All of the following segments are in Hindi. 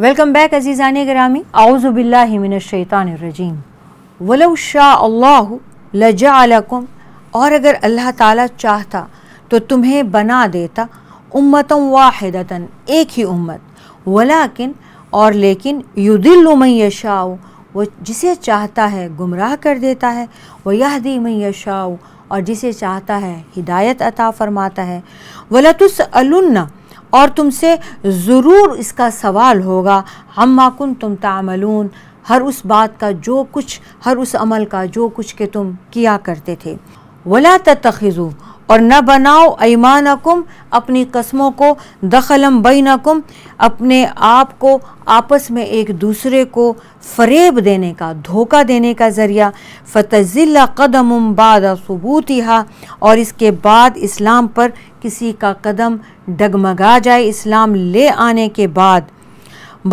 वेलकम बैक अजीज़ान ग्रामी आउज़बिल्लिमिनशैतानरजीम वलो शाह लजाकुम और अगर अल्लाह ताला चाहता तो तुम्हें बना देता उम्मतम वाहिदतन एक ही उम्मत वलाकिन और लेकिन युदिल्लुमय शाओ वो जिसे चाहता है गुमराह कर देता है वह यहदी शाओ और जिसे चाहता है हिदायत अता फ़रमाता है वलतुस और तुमसे ज़रूर इसका सवाल होगा हम माकुन तुम तामलून हर उस बात का जो कुछ हर उस अमल का जो कुछ के तुम किया करते थे वला तखज़ू और न बनाओ ऐमानकुम अपनी कस्मों को दखलम बैनकुम अपने आप को आपस में एक दूसरे को फरेब देने का धोखा देने का ज़रिया फ़तज़िल कदम बाद हा और इसके बाद इस्लाम पर किसी का कदम डगमगा जाए इस्लाम ले आने के बाद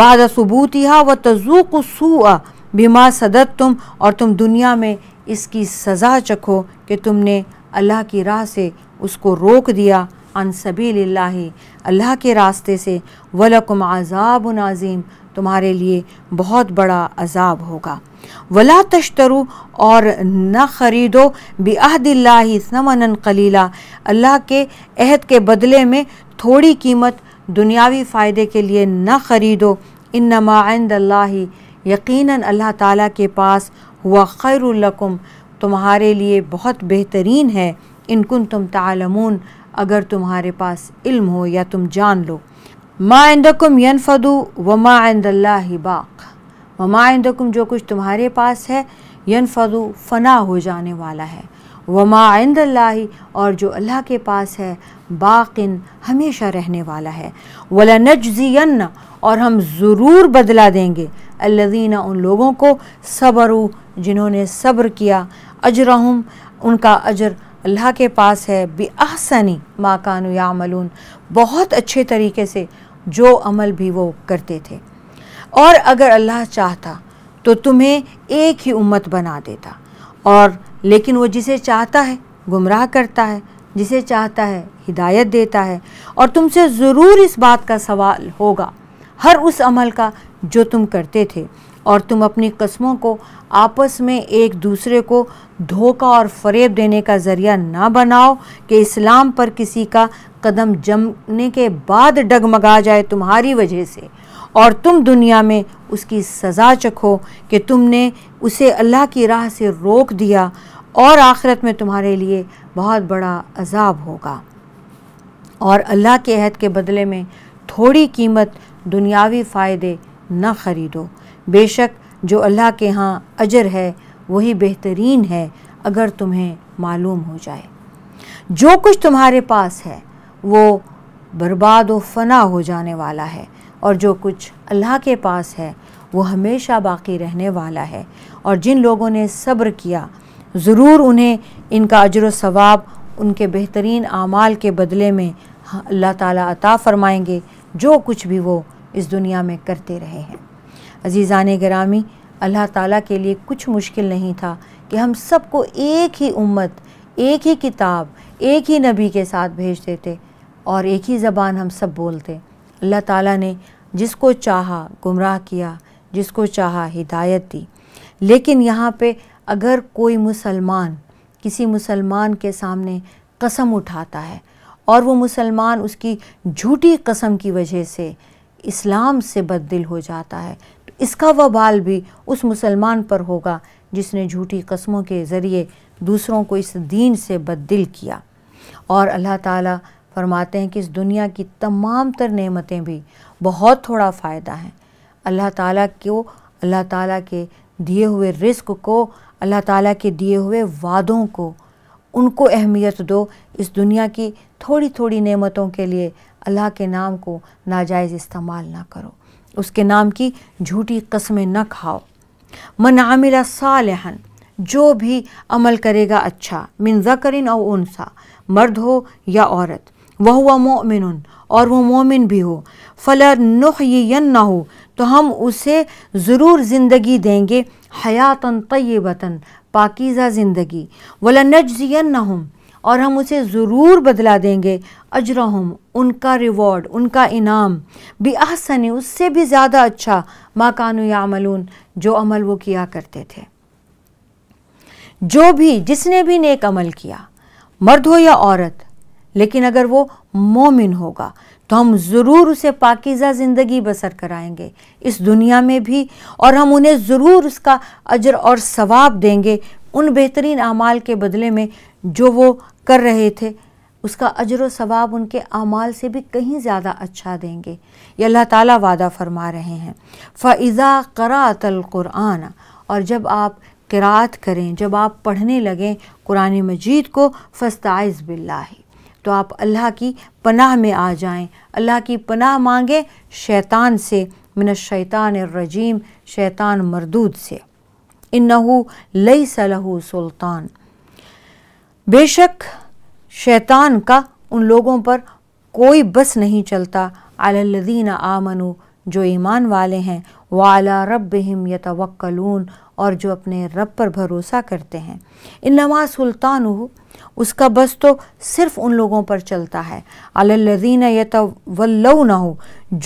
बाद सबूतिहा व तजुक सूआ बीमा सदत तुम और तुम दुनिया में इसकी सज़ा चखो कि तुमने अल्लाह की राह से उसको रोक दिया अन सभी अल्लाह के रास्ते से वलकुम आज़ाब नाजीम तुम्हारे लिए बहुत बड़ा अजाब होगा वला तश्तरु और न ख़रीदो बेहदिल्ला समन कलीला अल्लाह के अहद के बदले में थोड़ी कीमत दुनियावी फ़ायदे के लिए न ख़रीदो इन नमाइंद यकीनन अल्लाह ताला के पास हुआ ख़ैरक़ुम तुम्हारे लिए बहुत बेहतरीन है इनकुन तुम तालमून अगर तुम्हारे पास इल्म हो या तुम जान लो माइंदकुम यनफदु व माइंदल्ला इंदल्ला बाक़ व माइंदकुम जो कुछ तुम्हारे पास है यनफदु फ़ना हो जाने वाला है व माइंदल्ला और जो अल्लाह के पास है बाकिन हमेशा रहने वाला है वला नजजियन और हम ज़रूर बदला देंगे अल्लदीना उन लोगों को सबरु जिन्होंने सब्र किया अजरहम उनका अजर अल्लाह के पास है बेआसनी माँ कानू यामलून बहुत अच्छे तरीके से जो अमल भी वो करते थे और अगर अल्लाह चाहता तो तुम्हें एक ही उम्मत बना देता और लेकिन वो जिसे चाहता है गुमराह करता है जिसे चाहता है हिदायत देता है और तुमसे ज़रूर इस बात का सवाल होगा हर उस अमल का जो तुम करते थे और तुम अपनी कस्मों को आपस में एक दूसरे को धोखा और फरेब देने का ज़रिया ना बनाओ कि इस्लाम पर किसी का कदम जमने के बाद डगमगा जाए तुम्हारी वजह से और तुम दुनिया में उसकी सज़ा चखो कि तुमने उसे अल्लाह की राह से रोक दिया और आखिरत में तुम्हारे लिए बहुत बड़ा अजाब होगा और अल्लाह के अहद के बदले में थोड़ी कीमत दुनियावी फ़ायदे न ख़रीदो बेशक जो अल्लाह के यहाँ अजर है वही बेहतरीन है अगर तुम्हें मालूम हो जाए जो कुछ तुम्हारे पास है वो बर्बाद व फना हो जाने वाला है और जो कुछ अल्लाह के पास है वो हमेशा बाकी रहने वाला है और जिन लोगों ने सब्र किया ज़रूर उन्हें इनका अजर सवाब उनके बेहतरीन आमाल के बदले में अल्लाह ताला अता फ़रमाएंगे जो कुछ भी वो इस दुनिया में करते रहे हैं अजीज़ान ग्रामी अल्लाह ताला के लिए कुछ मुश्किल नहीं था कि हम सबको एक ही उम्मत एक ही किताब एक ही नबी के साथ भेज देते और एक ही ज़बान हम सब बोलते अल्लाह ताला ने जिसको चाहा गुमराह किया जिसको चाहा हिदायत दी लेकिन यहाँ पे अगर कोई मुसलमान किसी मुसलमान के सामने कसम उठाता है और वो मुसलमान उसकी झूठी कसम की वजह से इस्लाम से बददिल हो जाता है इसका वबाल भी उस मुसलमान पर होगा जिसने झूठी कस्मों के ज़रिए दूसरों को इस दीन से बददिल किया और अल्लाह ताला फरमाते हैं कि इस दुनिया की तमाम तर नमतें भी बहुत थोड़ा फ़ायदा हैं अल्लाह ताला को अल्लाह ताला के दिए हुए रिस्क को अल्लाह ताला के दिए हुए वादों को उनको अहमियत दो इस दुनिया की थोड़ी थोड़ी नेमतों के लिए अल्लाह के नाम को नाजायज़ इस्तेमाल ना करो उसके नाम की झूठी कस्में न खाओ मन आमिला सालहन जो भी अमल करेगा अच्छा मिन जकरिन और उनसा मर्द हो या औरत वह हुआ मोमिन और वो मोमिन भी हो फलर नुहयन ना हो तो हम उसे ज़रूर ज़िंदगी देंगे हयातन वतन पाकिज़ा ज़िंदगी वला नजियन ना हम और हम उसे ज़रूर बदला देंगे अजरहम उनका रिवॉर्ड उनका इनाम भी आसन उससे भी ज़्यादा अच्छा माकान या जो अमल वो किया करते थे जो भी जिसने भी नेक अमल किया मर्द हो या औरत लेकिन अगर वो मोमिन होगा तो हम ज़रूर उसे पाकिज़ा ज़िंदगी बसर कराएंगे इस दुनिया में भी और हम उन्हें ज़रूर उसका अजर और सवाब देंगे उन बेहतरीन अमाल के बदले में जो वो कर रहे थे उसका अजर सवाब उनके अमाल से भी कहीं ज़्यादा अच्छा देंगे ये अल्लाह ताला वादा फरमा रहे हैं फ़ाइज़ा करातल क़ुरान और जब आप किरात करें जब आप पढ़ने लगें कुरान मजीद को फ़स्ताइज़ बिल्ला तो आप अल्लाह की पनाह में आ जाएं अल्लाह की पनाह मांगें शैतान से मिन शैतान रजीम शैतान मरदूद से इन लई सलहू सुल्तान बेशक शैतान का उन लोगों पर कोई बस नहीं चलता अलदीन आमनु जो ईमान वाले हैं वाला रब हिम यतवक्लून और जो अपने रब पर भरोसा करते हैं इन नमा सुल्तान उसका बस तो सिर्फ उन लोगों पर चलता है अलदीन ना हो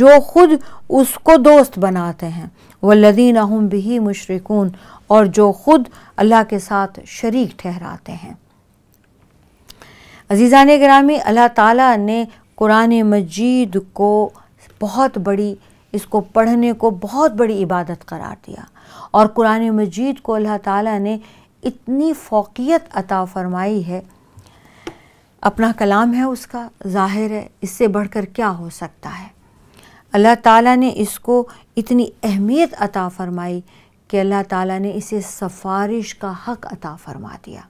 जो खुद उसको दोस्त बनाते हैं वल्लदीन हम भी मुशरकून और जो खुद अल्लाह के साथ शरीक ठहराते हैं अजीज़ान ग्रामी अल्लाह ताला ने कुरान मजीद को बहुत बड़ी इसको पढ़ने को बहुत बड़ी इबादत करार दिया और कुरान मजीद को अल्लाह ताला ने इतनी फोकियत अता फरमाई है अपना कलाम है उसका ज़ाहिर है इससे बढ़कर क्या हो सकता है अल्लाह ताला ने इसको इतनी अहमियत अता फरमाई कि अल्लाह ताला ने इसे सफारिश का हक अता फरमा दिया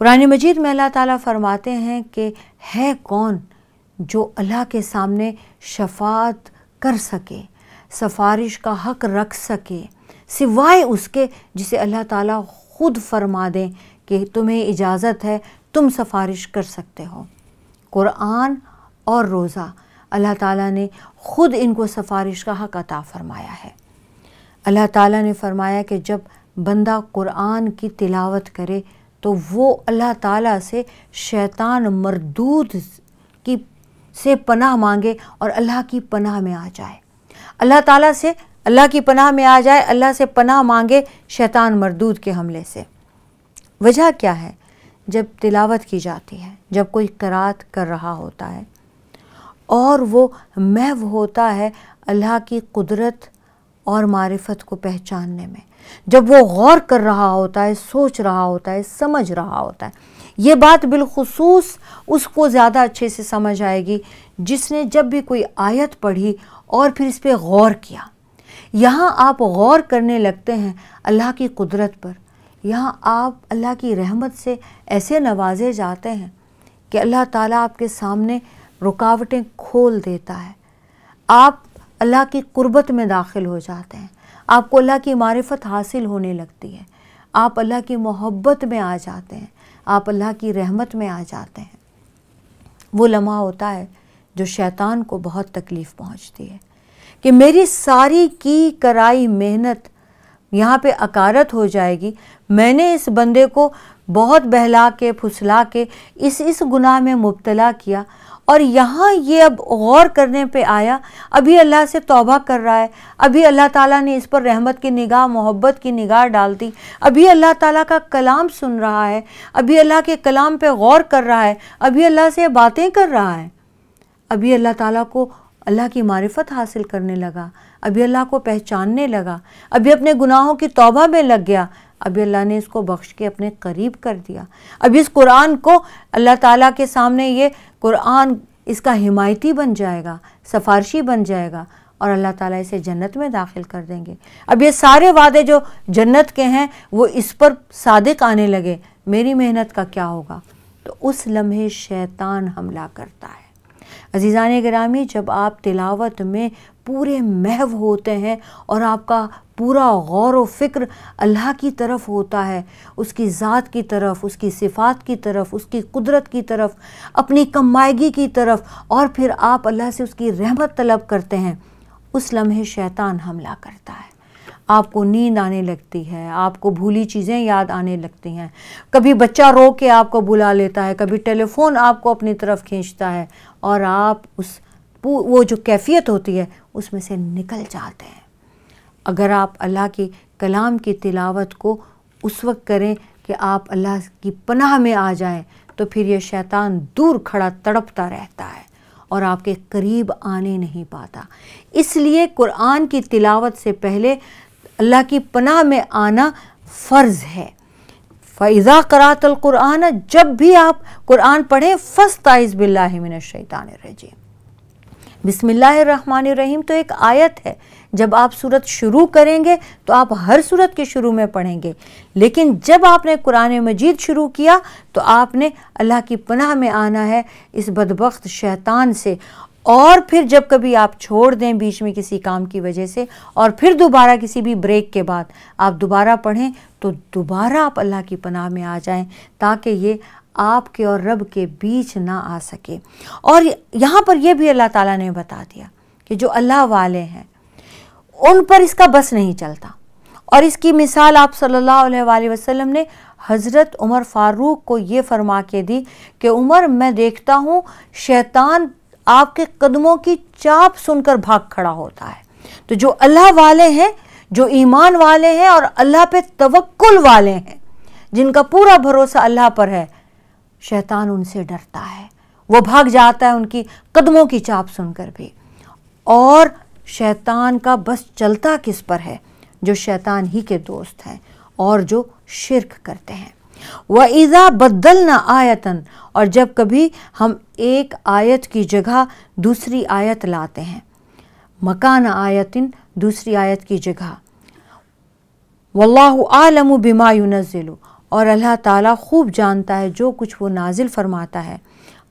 कुरान मजीद में अल्लाह ताला फरमाते हैं कि है कौन जो अल्लाह के सामने शफात कर सके सफारिश का हक रख सके सिवाय उसके जिसे अल्लाह ताला खुद फरमा दें कि तुम्हें इजाज़त है तुम सफारिश कर सकते हो कुरान और रोज़ा अल्लाह ताला ने ख़ुद इनको सफारिश का हक अता फ़रमाया है अल्लाह ताला ने फरमाया कि जब बंदा कुरान की तिलावत करे तो वो अल्लाह ताला से शैतान मरदूद की से पनाह मांगे और अल्लाह की पनाह में आ जाए अल्लाह ताला से अल्लाह की पनाह में आ जाए अल्लाह से पनाह मांगे शैतान मरदूद के हमले से वजह क्या है जब तिलावत की जाती है जब कोई करात कर रहा होता है और वो महव होता है अल्लाह की कुदरत और मारिफत को पहचानने में जब वो गौर कर रहा होता है सोच रहा होता है समझ रहा होता है ये बात बिलखसूस उसको ज़्यादा अच्छे से समझ आएगी जिसने जब भी कोई आयत पढ़ी और फिर इस पर गौर किया यहाँ आप गौर करने लगते हैं अल्लाह की कुदरत पर यहाँ आप अल्लाह की रहमत से ऐसे नवाजे जाते हैं कि अल्लाह ताला आपके सामने रुकावटें खोल देता है आप अल्लाह की कुर्बत में दाखिल हो जाते हैं आपको अल्लाह की मारफत हासिल होने लगती है आप अल्लाह की मोहब्बत में आ जाते हैं आप अल्लाह की रहमत में आ जाते हैं वो लम्हा होता है जो शैतान को बहुत तकलीफ़ पहुंचती है कि मेरी सारी की कराई मेहनत यहाँ पे अकारत हो जाएगी मैंने इस बंदे को बहुत बहला के फुसला के इस इस गुनाह में मुबतला किया और यहाँ ये अब गौर करने पे आया अभी अल्लाह से तौबा कर रहा है अभी अल्लाह ताला ने इस पर रहमत की निगाह मोहब्बत की निगाह डाल दी अभी अल्लाह ताला का कलाम सुन रहा है अभी अल्लाह के कलाम पे गौर कर रहा है अभी अल्लाह से बातें कर रहा है अभी अल्लाह ताला को अल्लाह की मारिफत हासिल करने लगा अभी अल्लाह को पहचानने लगा अभी अपने गुनाहों की तौबा में लग गया अभी अल्लाह ने इसको बख्श के अपने करीब कर दिया अभी इस कुरान को अल्लाह ताला के सामने ये कुरान इसका हिमायती बन जाएगा सफारशी बन जाएगा और अल्लाह ताला इसे जन्नत में दाखिल कर देंगे अब ये सारे वादे जो जन्नत के हैं वो इस पर सादक आने लगे मेरी मेहनत का क्या होगा तो उस लम्हे शैतान हमला करता है अजीज़ान ग्रामी जब आप तिलावत में पूरे महव होते हैं और आपका पूरा गौर व फ़िक्र अल्लाह की तरफ होता है उसकी ज़ात की तरफ उसकी सिफ़ात की तरफ उसकी कुदरत की तरफ अपनी कमायगी की तरफ और फिर आप अल्लाह से उसकी रहमत तलब करते हैं उस लम्हे शैतान हमला करता है आपको नींद आने लगती है आपको भूली चीज़ें याद आने लगती हैं कभी बच्चा रो के आपको बुला लेता है कभी टेलीफोन आपको अपनी तरफ खींचता है और आप उस वो जो कैफियत होती है उसमें से निकल जाते हैं अगर आप अल्लाह के कलाम की तिलावत को उस वक्त करें कि आप अल्लाह की पनाह में आ जाएं तो फिर यह शैतान दूर खड़ा तड़पता रहता है और आपके करीब आने नहीं पाता इसलिए कुरान की तिलावत से पहले अल्लाह की पनाह में आना फ़र्ज़ है फ़ैज़ा करातल कुरान जब भी आप कुरान पढ़ें फ़स ताइज़ बिल्लामिनशैतान रजीम बिसमिल्लर रहीम तो एक आयत है जब आप सूरत शुरू करेंगे तो आप हर सूरत के शुरू में पढ़ेंगे लेकिन जब आपने कुरान मजीद शुरू किया तो आपने अल्लाह की पनाह में आना है इस बदबक शैतान से और फिर जब कभी आप छोड़ दें बीच में किसी काम की वजह से और फिर दोबारा किसी भी ब्रेक के बाद आप दोबारा पढ़ें तो दोबारा आप अल्लाह की पनाह में आ जाएं ताकि ये आपके और रब के बीच ना आ सके और यहाँ पर यह भी अल्लाह ताला ने बता दिया कि जो अल्लाह वाले हैं उन पर इसका बस नहीं चलता और इसकी मिसाल आप सल्लल्लाहु अलैहि वसल्लम ने हज़रत उमर फ़ारूक को ये फरमा के दी कि उमर मैं देखता हूँ शैतान आपके कदमों की चाप सुनकर भाग खड़ा होता है तो जो अल्लाह वाले हैं जो ईमान वाले हैं और अल्लाह पे तवक्कुल वाले हैं जिनका पूरा भरोसा अल्लाह पर है शैतान उनसे डरता है वो भाग जाता है उनकी कदमों की चाप सुनकर भी और शैतान का बस चलता किस पर है जो शैतान ही के दोस्त हैं और जो शिरक करते हैं व ईज़ा बदल न आयतन और जब कभी हम एक आयत की जगह दूसरी आयत लाते हैं मकान आयतिन दूसरी आयत की जगह वल्लाहु आलम बिमा युनज़िलु और अल्लाह ताला खूब जानता है जो कुछ वो नाजिल फरमाता है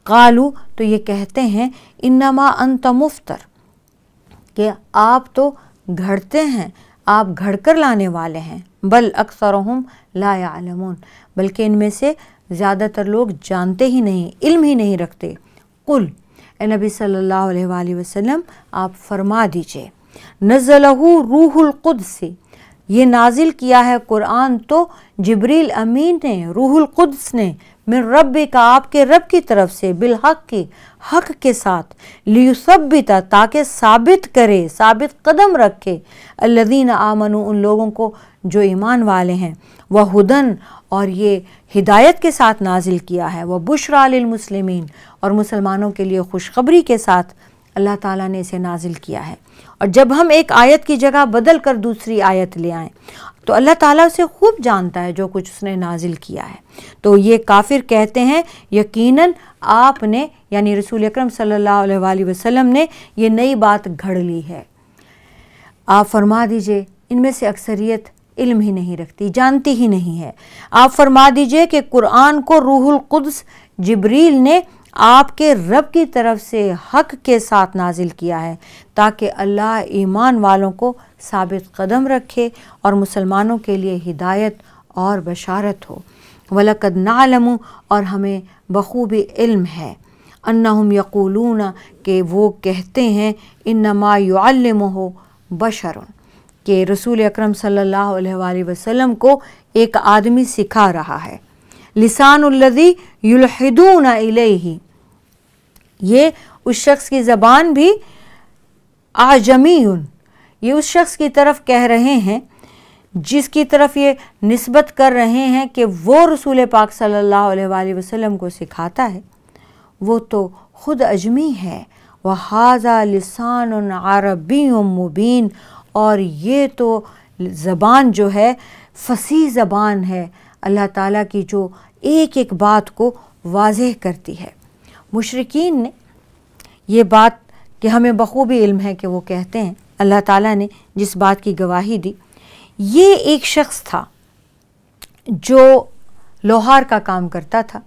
कालू तो ये कहते हैं इन्नमा अंत मुफ्तर कि आप तो घड़ते हैं आप घड़ कर लाने वाले हैं बल अक्सर हम बल्कि इनमें से ज़्यादातर लोग जानते ही नहीं इल्म ही नहीं रखते कुल नबी सल्लल्लाहु अलैहि वसल्लम आप फरमा दीजिए नज़लहू रूहुल से ये नाजिल किया है कुरान तो जबरील अमीन ने रूहुल क़ुद्स ने मैं रब का आपके रब की तरफ से बिलहक की हक के साथ लियुसबिता ताकि साबित करे साबित कदम रखे अल्लादीन आमनु उन लोगों को जो ईमान वाले हैं वह हुदन और ये हिदायत के साथ नाजिल किया है वह बुशरालमसलमिन और मुसलमानों के लिए खुशखबरी के साथ अल्लाह ताला ने इसे नाजिल किया है और जब हम एक आयत की जगह बदल कर दूसरी आयत ले आएँ तो अल्लाह ताला उसे खूब जानता है जो कुछ उसने नाजिल किया है तो ये काफिर कहते हैं यकीनन आपने यानी रसूल अक्रम सल्लल्लाहु अलैहि वसल्लम ने ये नई बात घड़ ली है आप फरमा दीजिए इनमें से अक्सरियत इल्म ही नहीं रखती जानती ही नहीं है आप फरमा दीजिए कि कुरान को रूहुल कुद्स जबरील ने आपके रब की तरफ से हक के साथ नाजिल किया है ताकि अल्लाह ईमान वालों को साबित कदम रखे और मुसलमानों के लिए हिदायत और बशारत हो वलकद नालमू और हमें बखूबी इल्म है अन्नहुम यकूलून के वो कहते हैं इन नमा हो बशर के रसूल अक्रम सल्लल्लाहु अलैहि वसल्लम को एक आदमी सिखा रहा है लिसानदी युलहदून ये उस शख्स की ज़बान भी आजमीन ये उस शख्स की तरफ कह रहे हैं जिसकी तरफ ये नस्बत कर रहे हैं कि वो रसूल पाक सल्लल्लाहु अलैहि वसल्लम को सिखाता है वो तो ख़ुद अजमी है वह हाजा लसान आरबी मुबीन और ये तो ज़बान जो है फसी ज़बान है अल्लाह ताला की जो एक एक बात को वाजह करती है मुशरकिन ने यह बात कि हमें बखूबी इल्म है कि वो कहते हैं अल्लाह ताला ने जिस बात की गवाही दी ये एक शख्स था जो लोहार का काम करता था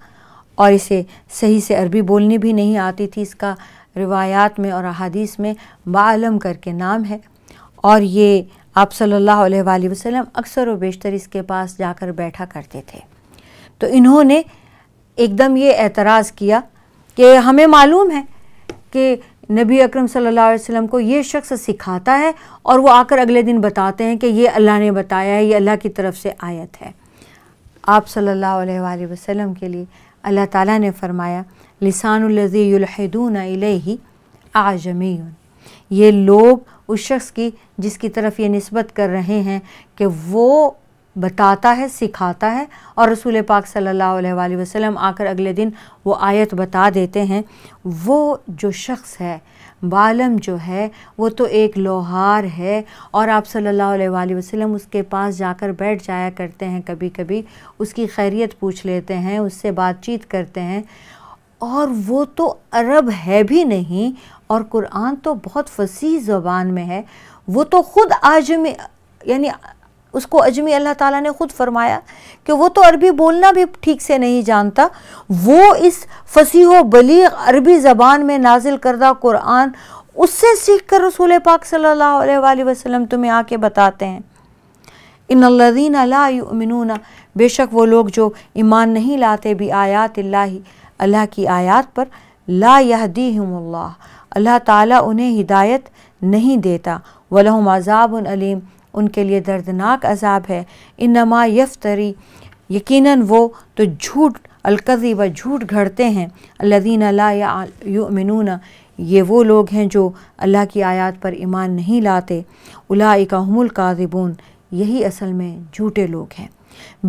और इसे सही से अरबी बोलनी भी नहीं आती थी इसका रिवायात में और अहादीस में बालम करके नाम है और ये आप सल्लल्लाहु अलैहि वसल्लम अक्सर व बेशतर इसके पास जाकर बैठा करते थे तो इन्होंने एकदम ये एतराज़ किया कि हमें मालूम है कि नबी अकरम सल्लल्लाहु अलैहि वसल्लम को ये शख्स सिखाता है और वो आकर अगले दिन बताते हैं कि ये अल्लाह ने बताया है ये अल्लाह की तरफ से आयत है आप सल्लल्लाहु अलैहि वसल्लम के लिए अल्लाह ताला ने फरमाया लिसानजी युलहदून आजमी ये लोग उस शख्स की जिसकी तरफ ये नस्बत कर रहे हैं कि वो बताता है सिखाता है और रसूल पाक सल्लल्लाहु अलैहि वसल्लम आकर अगले दिन वो आयत बता देते हैं वो जो शख्स है बालम जो है वो तो एक लोहार है और आप सल्लल्लाहु अलैहि वसल्लम उसके पास जाकर बैठ जाया करते हैं कभी कभी उसकी खैरियत पूछ लेते हैं उससे बातचीत करते हैं और वो तो अरब है भी नहीं और कुरान तो बहुत फसी ज़बान में है वो तो ख़ुद आजमी यानी उसको अजमी अल्लाह ताला ने ख़ुद फरमाया कि वो तो अरबी बोलना भी ठीक से नहीं जानता वो इस फसीह बलीग अरबी ज़बान में नाजिल करदा कुरान उससे सीख कर रसूल पाक सल्लल्लाहु अलैहि वसल्लम तुम्हें आके बताते हैं इन लदीन बेशक वो लोग जो ईमान नहीं लाते भी आयात ही अल्लाह की आयत पर ला यहदी अल्लाह ताला उन्हें हिदायत नहीं देता वलहम अजाबलीम अलीम उनके लिए दर्दनाक अजाब है इन नमा यफ्तरी यकीनन वो तो झूठ अलकजी व झूठ घड़ते हैं अल्लादीन ला ये वो लोग हैं जो अल्लाह की आयत पर ईमान नहीं लाते उलाइका हमल काजिबून यही असल में झूठे लोग हैं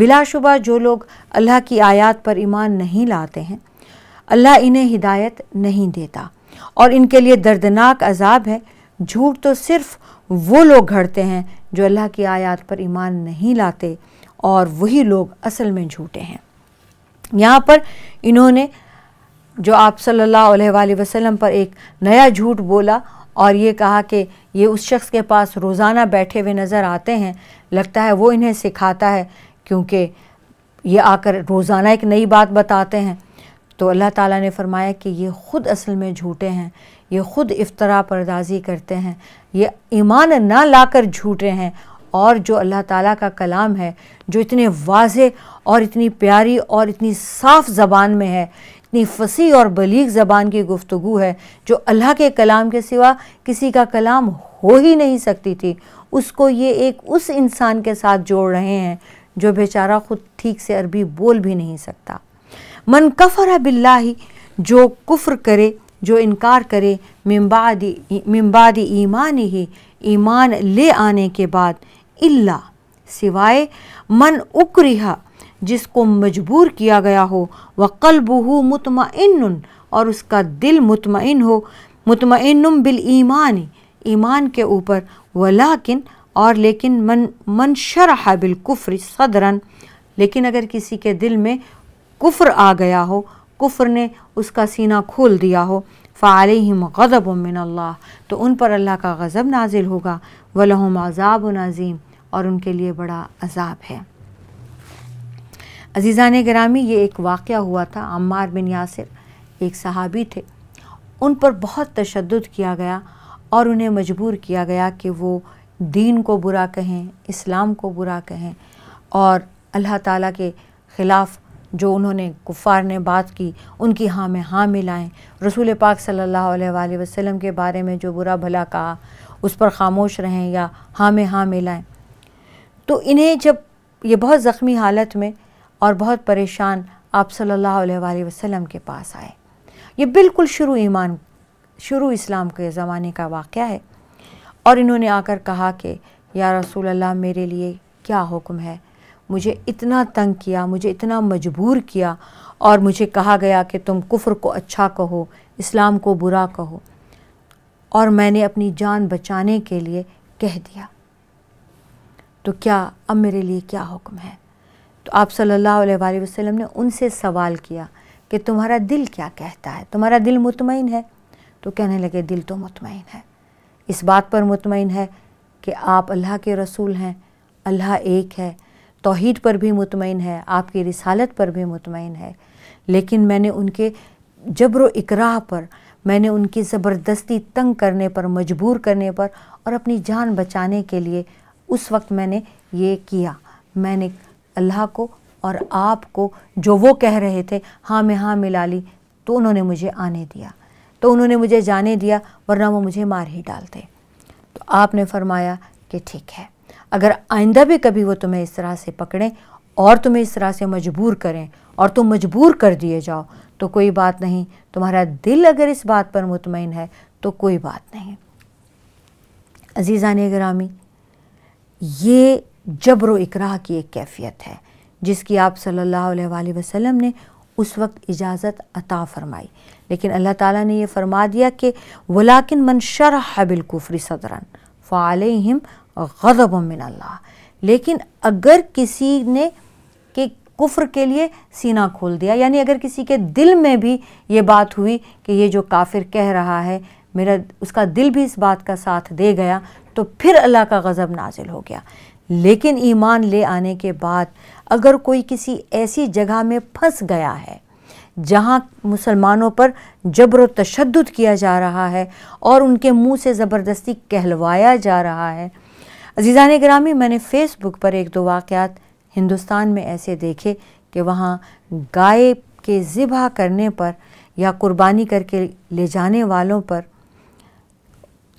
बिलाशुबा जो लोग अल्लाह की आयत पर ईमान नहीं लाते हैं अल्लाह इन्हें हिदायत नहीं देता और इनके लिए दर्दनाक अजाब है झूठ तो सिर्फ वो लोग घड़ते हैं जो अल्लाह की आयात पर ईमान नहीं लाते और वही लोग असल में झूठे हैं यहाँ पर इन्होंने जो आप सल्लल्लाहु अलैहि वसल्लम पर एक नया झूठ बोला और ये कहा कि ये उस शख्स के पास रोज़ाना बैठे हुए नज़र आते हैं लगता है वो इन्हें सिखाता है क्योंकि ये आकर रोज़ाना एक नई बात बताते हैं तो अल्लाह ताला ने फरमाया कि ये ख़ुद असल में झूठे हैं ये ख़ुद इफ्तरा परदाजी करते हैं ये ईमान ना लाकर झूठे हैं और जो अल्लाह ताला का कलाम है जो इतने वाज और इतनी प्यारी और इतनी साफ़ ज़बान में है इतनी फसी और बलीग ज़बान की गुफ्तु है जो अल्लाह के कलाम के सिवा किसी का कलाम हो ही नहीं सकती थी उसको ये एक उस इंसान के साथ जोड़ रहे हैं जो बेचारा ख़ुद ठीक से अरबी बोल भी नहीं सकता मन कफ़र बिल्ला जो कुफ्र करे जो इनकार करे मिम्बादी मिम्बादी ईमान ही ईमान ले आने के बाद इल्ला सिवाय मन उक्रिहा जिसको मजबूर किया गया हो वह कलबहू मुतमिन और उसका दिल मुतमिन हो मतम बिल ईमान ईमान के ऊपर वलाकिन और लेकिन मन मन शरा बिल कुफ्र सदरन लेकिन अगर किसी के दिल में कुफ्र आ गया हो कुफ्र ने उसका सीना खोल दिया हो फ़ालहम ही मिन अल्लाह तो उन पर अल्लाह का गज़ब नाजिल होगा वलहम आज़ाब नाजीम और उनके लिए बड़ा अजाब है अजीज़ा ग्रामी ये एक वाक़ हुआ था अम्मार बिन यासिर एक सहाबी थे उन पर बहुत तशद किया गया और उन्हें मजबूर किया गया कि वो दीन को बुरा कहें इस्लाम को बुरा कहें और अल्लाह ताला के ख़िलाफ़ जो उन्होंने कुफ़ार ने बात की उनकी हाँ में हाँ मिलाएं रसूल पाक सल्लल्लाहु अलैहि वसल्लम के बारे में जो बुरा भला कहा उस पर खामोश रहें या हाँ में हाँ मिलाएं तो इन्हें जब ये बहुत ज़ख्मी हालत में और बहुत परेशान आप सल्लल्लाहु अलैहि वसल्लम के पास आए ये बिल्कुल शुरू ईमान शुरू इस्लाम के ज़माने का वाक़ है और इन्होंने आकर कहा कि या रसूल अल्लाह मेरे लिए क्या हुक्म है मुझे इतना तंग किया मुझे इतना मजबूर किया और मुझे कहा गया कि तुम कुफ्र को अच्छा कहो इस्लाम को बुरा कहो और मैंने अपनी जान बचाने के लिए कह दिया तो क्या अब मेरे लिए क्या हुक्म है तो आप सल्लल्लाहु अलैहि वसल्लम ने उनसे सवाल किया कि तुम्हारा दिल क्या कहता है तुम्हारा दिल मुतमिन है तो कहने लगे दिल तो मुतमिन है इस बात पर मुतमिन है कि आप अल्लाह के रसूल हैं अल्लाह एक है तोहद पर भी मुतमिन है आपकी रिसालत पर भी मुतमिन है लेकिन मैंने उनके जबर इकराह पर मैंने उनकी ज़बरदस्ती तंग करने पर मजबूर करने पर और अपनी जान बचाने के लिए उस वक्त मैंने ये किया मैंने अल्लाह को और आप को जो वो कह रहे थे हाँ में हाँ मिला ली तो उन्होंने मुझे आने दिया तो उन्होंने मुझे जाने दिया वरना वो मुझे मार ही डालते तो आपने फरमाया कि ठीक है अगर आइंदा भी कभी वो तुम्हें इस तरह से पकड़ें और तुम्हें इस तरह से मजबूर करें और तुम मजबूर कर दिए जाओ तो कोई बात नहीं तुम्हारा दिल अगर इस बात पर मुतमिन है तो कोई बात नहीं अजीज़ा ने ग्रामी ये जबर इकराह की एक कैफियत है जिसकी आप सल्लल्लाहु अलैहि वसल्लम ने उस वक्त इजाज़त अता फ़रमाई लेकिन अल्लाह ताला ने यह फरमा दिया कि वलाकिन मन शरह बिलकुफरी सदरन फ़ाल हिम गज़ब मिन अल्लाह लेकिन अगर किसी ने के कुफ्र के लिए सीना खोल दिया यानी अगर किसी के दिल में भी ये बात हुई कि ये जो काफिर कह रहा है मेरा उसका दिल भी इस बात का साथ दे गया तो फिर अल्लाह का गज़ब नाजिल हो गया लेकिन ईमान ले आने के बाद अगर कोई किसी ऐसी जगह में फंस गया है जहाँ मुसलमानों पर जबर तशद किया जा रहा है और उनके मुंह से ज़बरदस्ती कहलवाया जा रहा है अजीज़ा ने ग्रामी मैंने फ़ेसबुक पर एक दो वाक़ात हिंदुस्तान में ऐसे देखे कि वहाँ गाय के ज़िबा करने पर या कुर्बानी करके ले जाने वालों पर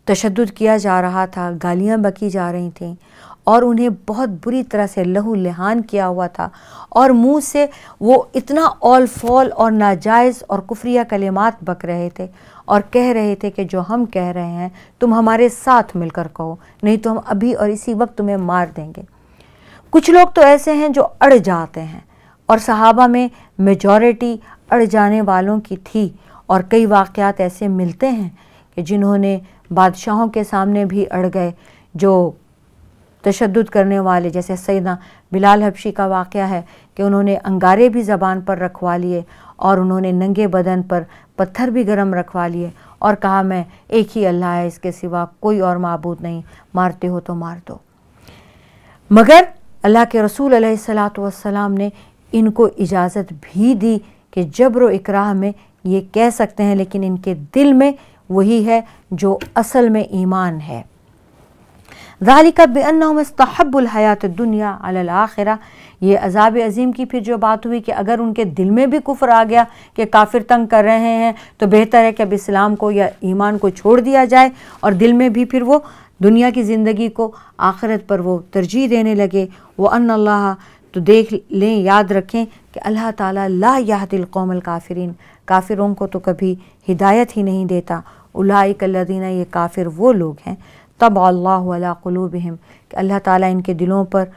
तशद किया जा रहा था गालियाँ बकी जा रही थीं और उन्हें बहुत बुरी तरह से लहू लिहान किया हुआ था और मुंह से वो इतना ऑल फॉल और नाजायज़ और कुफ्रिया कलिमात बक रहे थे और कह रहे थे कि जो हम कह रहे हैं तुम हमारे साथ मिलकर कहो नहीं तो हम अभी और इसी वक्त तुम्हें मार देंगे कुछ लोग तो ऐसे हैं जो अड़ जाते हैं और सहाबा में मेजॉरिटी अड़ जाने वालों की थी और कई वाक़ात ऐसे मिलते हैं कि जिन्होंने बादशाहों के सामने भी अड़ गए जो तशद करने वाले जैसे सैदा बिलाल हबशी का वाक़ है कि उन्होंने अंगारे भी ज़बान पर रखवा लिए और उन्होंने नंगे बदन पर पत्थर भी गर्म रखवा लिए और कहा मैं एक ही अल्लाह है इसके सिवा कोई और मबूद नहीं मारते हो तो मार दो मगर अल्लाह के रसूल सलातम ने इनको इजाज़त भी दी कि जबर इकराह में ये कह सकते हैं लेकिन इनके दिल में वही है जो असल में ईमान है ज़ालिका बेअनहम इस्तहब हयात दुनिया आखिरा ये अजाब अजीम की फिर जो बात हुई कि अगर उनके दिल में भी कुफर आ गया कि काफिर तंग कर रहे हैं तो बेहतर है कि अब इस्लाम को या ईमान को छोड़ दिया जाए और दिल में भी फिर वो दुनिया की ज़िंदगी को आखिरत पर वो तरजीह देने लगे वो अन अल्लाह तो देख लें याद रखें कि अल्लाह ताला ला याहदिल कौमल काफिरीन काफिरों को तो कभी हिदायत ही नहीं देता उलाइक ये काफिर वो लोग हैं तब अल्लाह क़लूबहम कि अल्लाह ताला इनके दिलों पर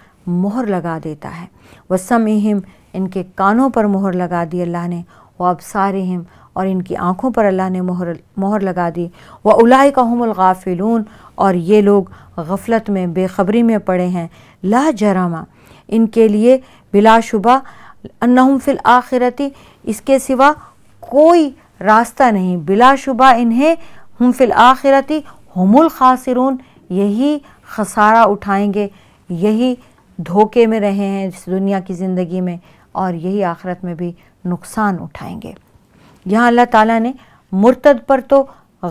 मोहर लगा देता है वसमहिम इनके कानों पर मोहर लगा दी अल्लाह ने व अबसारहिम और इनकी आँखों पर अल्लाह ने मोहर मोहर लगा दी व उलाई कहमलगाफिलून और ये लोग गफलत में बेखबरी में पड़े हैं ला जरामा इनके लिए बिलाशुबा अन्नहुम फिल आखिरती इसके सिवा कोई रास्ता नहीं बिलाशुबा इन्हें हम फिल आखिरती हमुल खासिरून यही खसारा उठाएंगे यही धोखे में रहे हैं इस दुनिया की ज़िंदगी में और यही आखरत में भी नुकसान उठाएंगे यहाँ अल्लाह ताला ने मुर्तद पर तो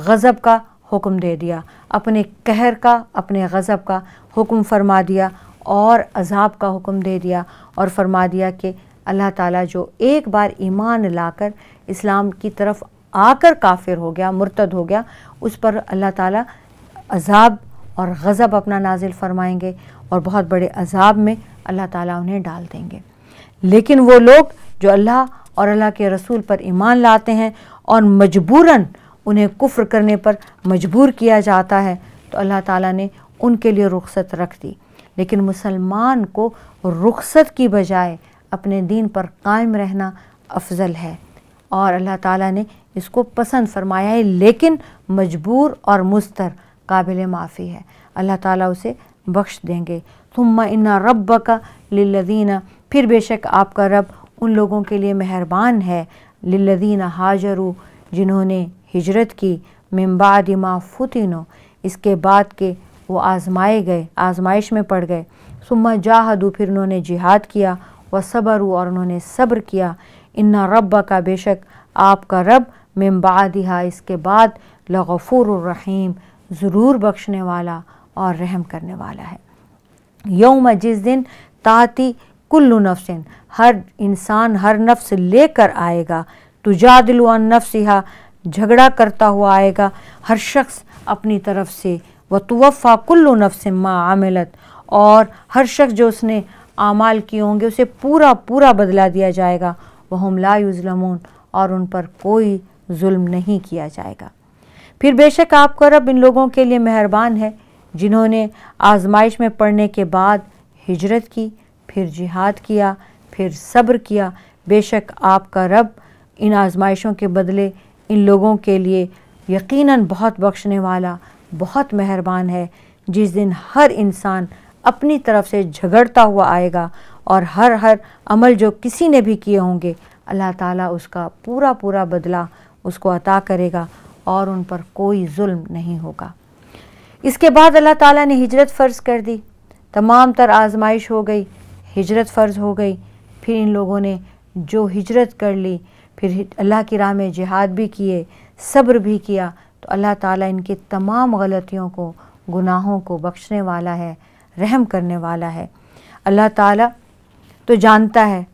गज़ब का हुक्म दे दिया अपने कहर का अपने गज़ब का हुक्म फरमा दिया और अजाब का हुक्म दे दिया और फरमा दिया कि अल्लाह ताला जो एक बार ईमान लाकर इस्लाम की तरफ आकर काफिर हो गया मुर्तद हो गया उस पर अल्लाह ताला अजाब और गज़ब अपना नाजिल फरमाएंगे और बहुत बड़े अजाब में अल्लाह ताला उन्हें डाल देंगे लेकिन वो लोग जो अल्लाह और अल्लाह के रसूल पर ईमान लाते हैं और मजबूरन उन्हें कुफ्र करने पर मजबूर किया जाता है तो अल्लाह ताला ने उनके लिए रुखसत रख दी लेकिन मुसलमान को रुखसत की बजाय अपने दीन पर कायम रहना अफजल है और अल्लाह ताला ने इसको पसंद फरमाया है लेकिन मजबूर और मुस्तर काबिल माफ़ी है अल्लाह ताला उसे बख्श देंगे तुम इन्ना रब का लदीना फिर बेशक आपका रब उन लोगों के लिए मेहरबान है हाजर हाजरू जिन्होंने हिजरत की मम्बाद इमा फुतिनो इसके बाद के वो आजमाए गए आजमाइश में पड़ गए सुम्मा जाहदू फिर उन्होंने जिहाद किया व सबर और उन्होंने सब्र किया इन्ना रब का बेशक आपका रब मम्बादिहा इसके बाद लगफ़ुररहीम ज़रूर बख्शने वाला और रहम करने वाला है यौम जिस दिन ताती कुल्लु नफसिन हर इंसान हर नफ्स लेकर आएगा तुजा दिलवान नफ्सिहा झगड़ा करता हुआ आएगा हर शख्स अपनी तरफ से वतवफ़ा कुल्लु नफ्स माँ आमिलत और हर शख्स जो उसने आमाल किए होंगे उसे पूरा पूरा बदला दिया जाएगा वह हमला युजलमून और उन पर कोई जुल्म नहीं किया जाएगा फिर बेशक आपका रब इन लोगों के लिए मेहरबान है जिन्होंने आजमाइश में पढ़ने के बाद हिजरत की फिर जिहाद किया फिर सब्र किया बेशक आपका रब इन आजमाइशों के बदले इन लोगों के लिए यकीनन बहुत बख्शने वाला बहुत मेहरबान है जिस दिन हर इंसान अपनी तरफ से झगड़ता हुआ आएगा और हर हर अमल जो किसी ने भी किए होंगे अल्लाह ताला उसका पूरा पूरा बदला उसको अता करेगा और उन पर कोई जुल्म नहीं होगा इसके बाद अल्लाह ताला ने हिजरत फ़र्ज़ कर दी तमाम तर आजमाइश हो गई हिजरत फ़र्ज़ हो गई फिर इन लोगों ने जो हिजरत कर ली फिर अल्लाह की राह में जिहाद भी किए सब्र भी किया तो अल्लाह ताला इनके तमाम गलतियों को गुनाहों को बख्शने वाला है रहम करने वाला है अल्लाह ताला तो जानता है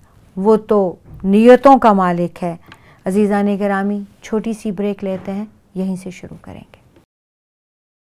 वो तो नीयतों का मालिक है अजीज़ा ने छोटी सी ब्रेक लेते हैं यहीं से शुरू करें